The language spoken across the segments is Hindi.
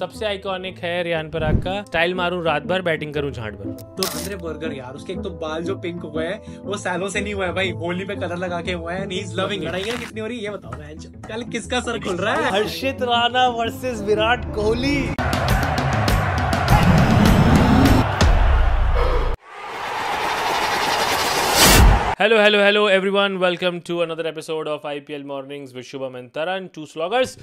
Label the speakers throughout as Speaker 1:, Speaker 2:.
Speaker 1: सबसे आइकॉनिक है रियान पराग का स्टाइल मारू रात भर बैटिंग करूं झाट भर तो
Speaker 2: खतरे बर्गर यार उसके एक तो बाल जो पिंक हुए हैं वो सैलो से नहीं हुआ है भाई होली पे कलर लगा के हुआ है नीज लविंग लड़ाइयां कितनी हो रही है ये बताओ मैच कल किसका सर खुल रहा है Harshit Rana versus Virat Kohli
Speaker 1: hello hello hello everyone welcome to another episode of IPL mornings with Shubham and Taran, two sloggers.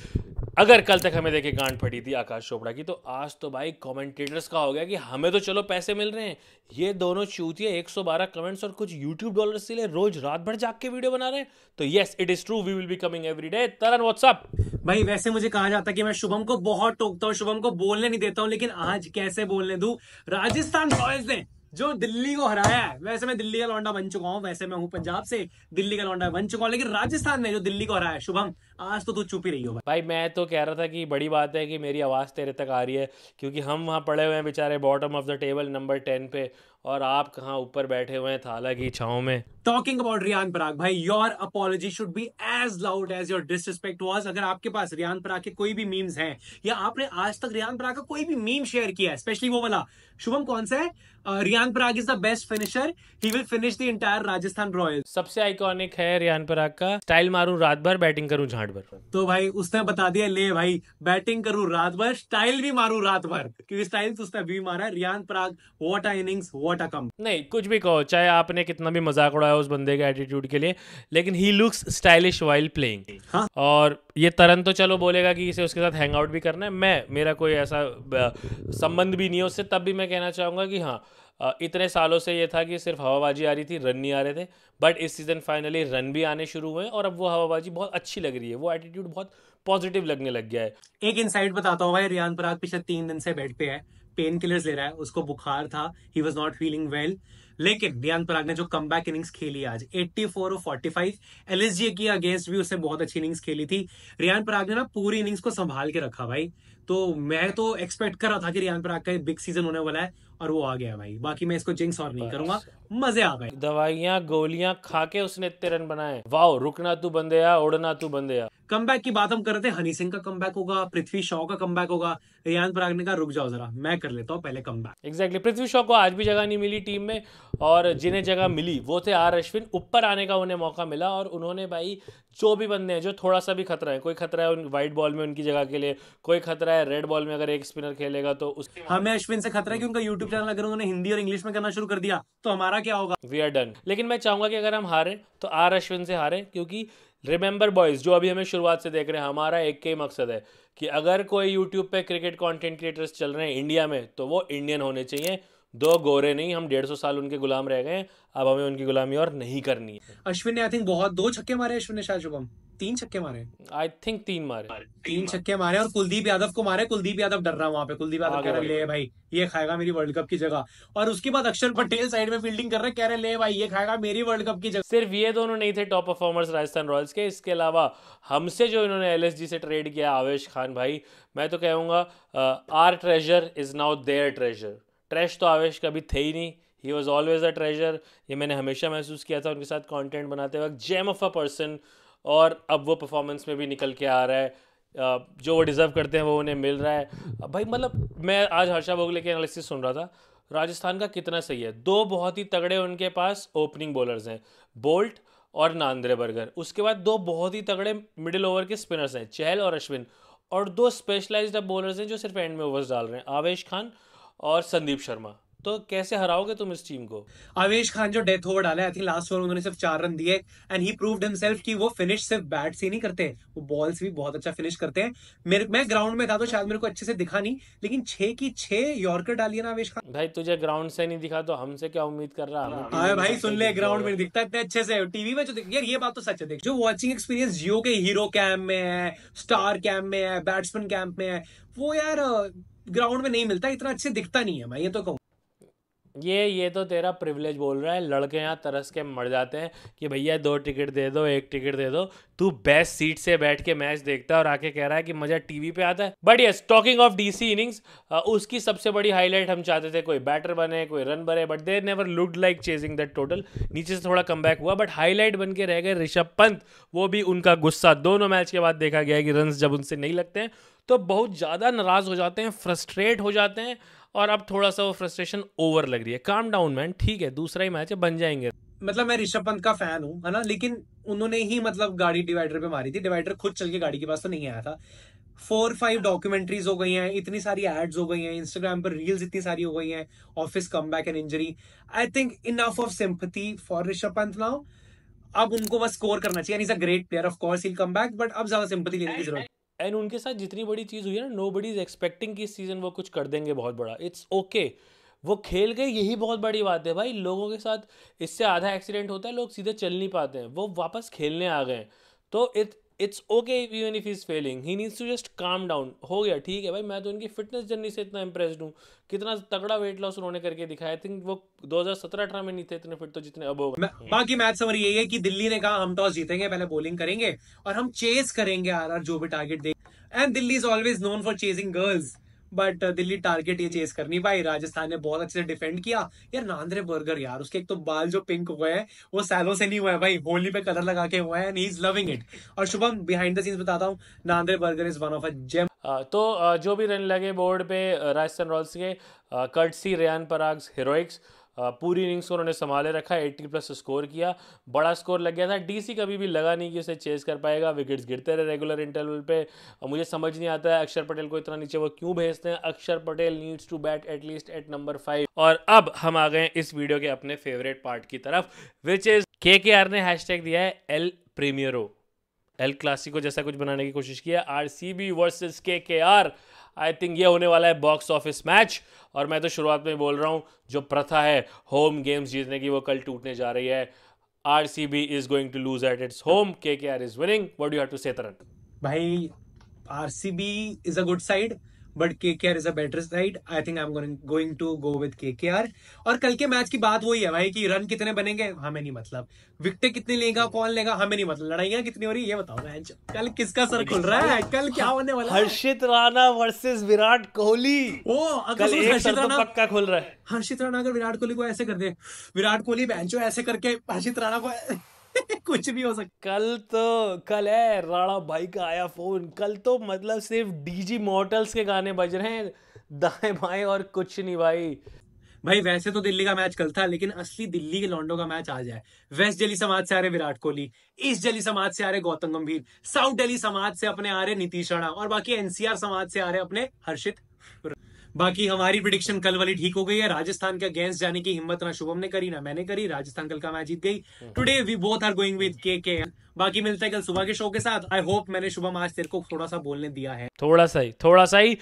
Speaker 1: अगर कल तक हमें देखे गांड फटी थी आकाश चोपड़ा की तो आज तो भाई कमेंटेटर्स का हो गया कि हमें तो चलो पैसे मिल रहे हैं ये दोनों सौ 112 कमेंट्स और कुछ यूट्यूब डॉलर के लिए रोज रात भर जाग के वीडियो बना रहे हैं तो yes it is true we will be coming every day Taran what's up भाई वैसे मुझे कहा जाता कि मैं शुभम को बहुत टोकता हूँ
Speaker 2: शुभम को बोलने नहीं देता हूँ लेकिन आज कैसे बोलने दू राजस्थान रॉयल्स ने जो दिल्ली को हराया है वैसे मैं दिल्ली का लौंडा बन चुका हूँ वैसे मैं हूँ पंजाब से दिल्ली का लौंडा बन चुका हूँ लेकिन राजस्थान ने जो दिल्ली को हराया शुभम आज तो तू चुप ही रही हो भाई।,
Speaker 1: भाई मैं तो कह रहा था कि बड़ी बात है कि मेरी आवाज़ तेरे तक आ रही है क्योंकि हम वहाँ पड़े हुए हैं बेचारे bottom of the table number ten पे और आप कहाँ ऊपर बैठे हुए हैं थाला की छाओ में
Speaker 2: टॉकिंग अबाउट रियान पराग भाई your apology should be as loud as your disrespect was अगर आपके पास रियान पराग के कोई भी मीम्स हैं या आपने आज तक रियान पराग का कोई भी मीम शेयर किया है स्पेशली वो वाला शुभम कौन सा है Riyan Parag is the best
Speaker 1: finisher he will finish the entire Rajasthan Royals सबसे आइकॉनिक है रियान पराग का स्टाइल मारू रात भर बैटिंग करूं झाट भर
Speaker 2: तो भाई उसने बता दिया ले भाई बैटिंग करूं रात भर स्टाइल भी मारू रात भर क्योंकि स्टाइल तो उसने भी मारा है Riyan Parag what are innings what what a कम
Speaker 1: नहीं कुछ भी कहो चाहे आपने कितना भी मजाक उड़ाया उस बंदे के एटीट्यूड के लिए लेकिन he looks stylish while playing और ये तरन तो चलो बोलेगा कि इसे उसके साथ हैंग आउट भी करना है मैं मेरा कोई ऐसा संबंध भी नहीं है उससे तब भी मैं कहना चाहूंगा कि हाँ इतने सालों से ये था कि सिर्फ हवाबाजी आ रही थी रन नहीं आ रहे थे बट इस सीज़न फाइनली रन भी आने शुरू हुए और अब वो हवाबाजी बहुत अच्छी लग रही है वो एटीट्यूड बहुत पॉजिटिव लगने लग गया है एक इनसाइट बताता हूँ भाई रियान पराग
Speaker 2: पिछले तीन दिन से बेड पे है पेन किलर्स ले रहा है उसको बुखार था he was not feeling well लेकिन रियान पराग ने जो कम बैक इनिंग्स खेली आज 84 और 45 एलएसजी की अगेंस्ट भी उसने बहुत अच्छी इनिंग्स खेली थी रियान पराग ने ना पूरी इनिंग्स को संभाल के रखा भाई तो मैं तो एक्सपेक्ट कर रहा था कि रियान पराग का बिग सीजन होने वाला है और वो आ गया भाई बाकी मैं इसको जिंक्स और नहीं करूंगा
Speaker 1: मजे आ गए दवाइयां गोलियां खा के उसने इतने रन बनाए वाओ रुकना तू बंदे उड़ना तू बंदे
Speaker 2: कम की बात हम कर रहे थे हनी सिंह का कम होगा पृथ्वी शॉ का कम होगा
Speaker 1: रियान पराग ने कहा रुक जाओ जरा मैं कर लेता हूँ पहले come back exactly Prithvi Shaw को आज भी जगह नहीं मिली टीम में और जिन्हें जगह मिली वो थे आर अश्विन ऊपर आने का उन्हें मौका मिला और उन्होंने भाई जो भी बंदे हैं जो थोड़ा सा भी खतरा है कोई खतरा है व्हाइट बॉल में उनकी जगह के लिए कोई खतरा है रेड बॉल में अगर एक स्पिनर खेलेगा तो उस हमें अश्विन से खतरा है कि उनका यूट्यूब चैनल अगर उन्होंने हिंदी और इंग्लिश में करना शुरू कर दिया तो हमारा क्या होगा वी आर डन लेकिन मैं चाहूंगा कि अगर हम हारे तो आर अश्विन से हारे क्योंकि रिमेंबर बॉयज़ जो अभी हमें शुरुआत से देख रहे हैं हमारा एक ही मकसद है कि अगर कोई यूट्यूब पे क्रिकेट कंटेंट क्रिएटर्स चल रहे हैं इंडिया में तो वो इंडियन होने चाहिए दो गोरे नहीं हम डेढ़ सौ साल उनके गुलाम रह गए अब हमें उनकी गुलामी और नहीं करनी है
Speaker 2: अश्विन ने आई थिंक बहुत दो छक्के मारे अश्विन ने शायद शुभम तीन छक्के मारे आई थिंक तीन मारे तीन छक्के मारे और कुलदीप यादव को मारे कुलदीप यादव डर रहा है वहां पे कुलदीप यादव कह रहे ले भाई ये खाएगा मेरी वर्ल्ड कप की जगह और उसके बाद अक्षर पटेल साइड में
Speaker 1: फील्डिंग कर रहे कह रहे ले भाई ये खाएगा मेरी वर्ल्ड कप की जगह सिर्फ ये दोनों नहीं थे टॉप परफॉर्मर्स राजस्थान रॉयल्स के इसके अलावा हमसे जो इन्होंने एल से ट्रेड किया आवेश खान भाई मैं तो कहूंगा our treasure is now their treasure trash तो आवेश कभी थे ही नहीं he was always a treasure ये मैंने हमेशा महसूस किया था उनके साथ कॉन्टेंट बनाते वक्त जैम ऑफ अ पर्सन और अब वो परफॉर्मेंस में भी निकल के आ रहा है जो वो डिज़र्व करते हैं वो उन्हें मिल रहा है भाई मतलब मैं आज हर्षा भोगले के एनालिसिस सुन रहा था राजस्थान का कितना सही है दो बहुत ही तगड़े उनके पास ओपनिंग बॉलर्स हैं बोल्ट और नांद्रे बर्गर उसके बाद दो बहुत ही तगड़े मिडिल ओवर के स्पिनर्स हैं चहल और अश्विन और दो स्पेशलाइज्ड अब बॉलर्स हैं जो सिर्फ एंड में ओवर्स डाल रहे हैं आवेश खान और संदीप शर्मा तो कैसे हराओगे तुम इस टीम को
Speaker 2: आवेश खान जो डेथ ओवर डाला आई थिंक लास्ट ओवर उन्होंने सिर्फ चार रन दिए एंड ही प्रूव्ड हिमसेल्फ कि वो फिनिश सिर्फ बैट से ही नहीं करते वो बॉल से भी बहुत अच्छा फिनिश करते हैं मेरे मैं ग्राउंड में था तो शायद मेरे को अच्छे से दिखा नहीं
Speaker 1: लेकिन छह की छह यॉर्कर डालिए ना आवेश खान भाई तुझे ग्राउंड से नहीं दिखा तो हमसे क्या उम्मीद कर रहा है भाई, हाँ भाई सुन ले ग्राउंड
Speaker 2: में दिखता इतने अच्छे से टीवी में जो यार ये बात तो सच है देख जो वॉचिंग एक्सपीरियंस जियो के हीरो कैम्प में है स्टार कैम्प में है बैट्समैन कैम्प में है वो यार ग्राउंड में नहीं मिलता इतना अच्छे दिखता नहीं है मैं ये तो कहूँ
Speaker 1: ये ये तो तेरा प्रिविलेज बोल रहा है लड़के यहाँ तरस के मर जाते हैं कि भैया दो टिकट दे दो एक टिकट दे दो तू बेस्ट सीट से बैठ के मैच देखता है और आके कह रहा है कि मजा टीवी पे आता है but yes talking of DC innings उसकी सबसे बड़ी हाईलाइट हम चाहते थे कोई बैटर बने कोई रन बने but they never look like chasing that total नीचे से थोड़ा कम हुआ बट हाईलाइट बन के रह गए ऋषभ पंत वो भी उनका गुस्सा दोनों मैच के बाद देखा गया है कि रन जब उनसे नहीं लगते हैं तो बहुत ज़्यादा नाराज़ हो जाते हैं फ्रस्ट्रेट हो जाते हैं और अब थोड़ा सा वो फ्रस्ट्रेशन ओवर लग रही है काम डाउन मैन ठीक है दूसरा ही मैच है बन जाएंगे मतलब मैं ऋषभ पंत का फैन हूँ है ना लेकिन उन्होंने ही मतलब गाड़ी डिवाइडर
Speaker 2: पे मारी थी डिवाइडर खुद चल के गाड़ी के पास तो नहीं आया था फोर फाइव डॉक्यूमेंट्रीज हो गई हैं इतनी सारी एड्स हो गई हैं इंस्टाग्राम पर रील्स इतनी सारी हो गई हैं office come back and injury I think enough of sympathy for Rishabh Pant now अब उनको बस स्कोर करना चाहिए great player of course
Speaker 1: come back but अब ज्यादा सिंपथी लेने की जरूरत एंड उनके साथ जितनी बड़ी चीज़ हुई है ना नो बडी इज़ एक्सपेक्टिंग कि इस सीज़न वो कुछ कर देंगे बहुत बड़ा इट्स ओके okay. वो खेल गए यही बहुत बड़ी बात है भाई लोगों के साथ इससे आधा एक्सीडेंट होता है लोग सीधे चल नहीं पाते हैं वो वापस खेलने आ गए तो it it's okay even if is failing he needs to just calm down हो गया ठीक है भाई मैं तो इनकी फिटनेस जर्नी से इतना इंप्रेस्ड हूँ कितना तगड़ा वेट लॉस उन्होंने करके दिखाया आई थिंक वो 2017-18 में नहीं थे इतने फिट तो जितने अब
Speaker 2: होगा बाकी मैच समझ यही है कि दिल्ली ने कहा हम टॉस तो जीतेंगे पहले बॉलिंग करेंगे और हम चेस करेंगे आर जो भी टारगेट देंगे and Delhi is always known for chasing girls but Delhi target ये चेस कर नहीं पाई राजस्थान ने बहुत अच्छे से डिफेंड किया यार नांद्रे बर्गर यार उसके एक तो बाल जो पिंक हुए हैं वो सैलो से नहीं हुए भाई होली पे कलर लगा के हुए हैं इज लविंग इट
Speaker 1: और शुभम बिहाइंड द सीन्स बताता हूँ Nandre Burger is one of a gem तो जो भी रन लगे बोर्ड पे राजस्थान रॉयल्स के कर्टसी रेन पराग्स हीरोइक्स पूरी इनिंग्स को उन्होंने संभाले रखा 80 प्लस स्कोर किया बड़ा स्कोर लग गया था डीसी कभी भी लगा नहीं कि उसे चेस कर पाएगा विकेट्स गिरते रहे रेगुलर इंटरवल पे और मुझे समझ नहीं आता है अक्षर पटेल को इतना नीचे वो क्यों भेजते हैं Akshar Patel needs to bat at least at number five और अब हम आ गए इस वीडियो के अपने फेवरेट पार्ट की तरफ विच इज के ने हैश दिया है एल प्रीमियरो एल क्लासिको जैसा कुछ बनाने की कोशिश की है आर सी बी वर्सेज के के आर आई थिंक ये होने वाला है बॉक्स ऑफिस मैच और मैं तो शुरुआत में बोल रहा हूँ जो प्रथा है होम गेम्स जीतने की वो कल टूटने जा रही है R C B is going to lose at its home K K R is winning what you have to say Taran
Speaker 2: भाई R C B is a good side but K R is a better side I think I am going to go with R और कल के मैच की बात वही है भाई कि रन कितने बनेंगे हमें नहीं मतलब विकटे कितने लेगा कौन लेगा हमें नहीं मतलब लड़ाइया कितनी हो रही है ये बताओ मैच कल किसका सर खुल रहा है कल क्या होने वाला हर्षित राणा वर्सेस विराट कोहली ओ अगर हर्षित तो राणा पक्का खुल रहा है हर्षित राणा अगर विराट कोहली को ऐसे कर दे विराट
Speaker 1: कोहली बैंचो ऐसे करके हर्षित राणा को कुछ भी हो सकता कल तो कल है राणा भाई का आया फोन कल तो मतलब सिर्फ डीजी मॉर्टल्स के गाने बज रहे हैं दाएं बाएं और कुछ नहीं भाई भाई वैसे तो दिल्ली का मैच कल था लेकिन असली
Speaker 2: दिल्ली के लॉन्डो का मैच आज है वेस्ट दिल्ली समाज से आ रहे विराट कोहली ईस्ट दिल्ली समाज से आ रहे गौतम गंभीर साउथ दिल्ली समाज से अपने आ रहे नीतीश राणा और बाकी एनसीआर समाज से आ रहे अपने हर्षित बाकी हमारी प्रिडिक्शन कल वाली ठीक हो गई है राजस्थान के अगेंस्ट जाने की हिम्मत ना शुभम ने करी ना मैंने करी राजस्थान कल का मैच जीत गई today we both are going with K K बाकी मिलते हैं कल सुबह के शो
Speaker 1: के साथ आई होप मैंने शुभम आज तेरे को थोड़ा सा बोलने दिया है थोड़ा सा ही थोड़ा सा ही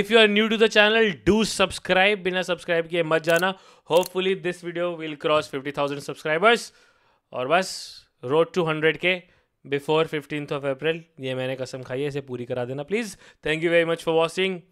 Speaker 1: if you are new to the channel do subscribe बिना सब्सक्राइब किए मत जाना hopefully this video will cross fifty thousand subscribers और बस रोड टू हंड्रेड के बिफोर फिफ्टीन ऑफ अप्रैल ये मैंने कसम खाई है इसे पूरी करा देना please thank you very much for watching